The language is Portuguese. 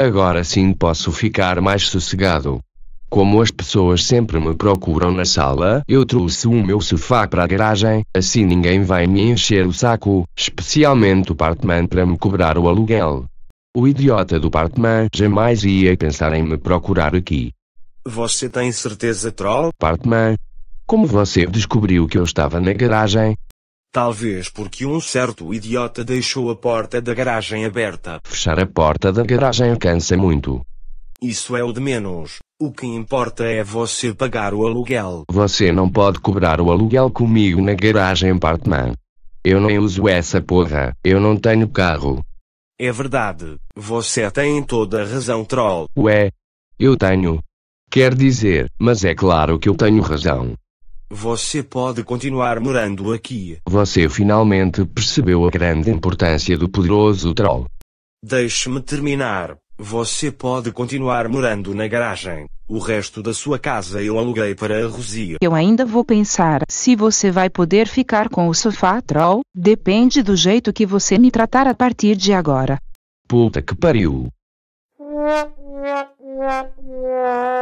Agora sim posso ficar mais sossegado. Como as pessoas sempre me procuram na sala, eu trouxe o meu sofá para a garagem, assim ninguém vai me encher o saco, especialmente o Partman para me cobrar o aluguel. O idiota do Partman jamais ia pensar em me procurar aqui. Você tem certeza, troll? Partman? Como você descobriu que eu estava na garagem? Talvez porque um certo idiota deixou a porta da garagem aberta. Fechar a porta da garagem cansa muito. Isso é o de menos. O que importa é você pagar o aluguel. Você não pode cobrar o aluguel comigo na garagem Partman. Eu não uso essa porra. Eu não tenho carro. É verdade. Você tem toda a razão, troll. Ué. Eu tenho. Quer dizer, mas é claro que eu tenho razão. Você pode continuar morando aqui. Você finalmente percebeu a grande importância do poderoso troll. Deixe-me terminar. Você pode continuar morando na garagem. O resto da sua casa eu aluguei para a Rosia. Eu ainda vou pensar se você vai poder ficar com o sofá troll. Depende do jeito que você me tratar a partir de agora. Puta que pariu.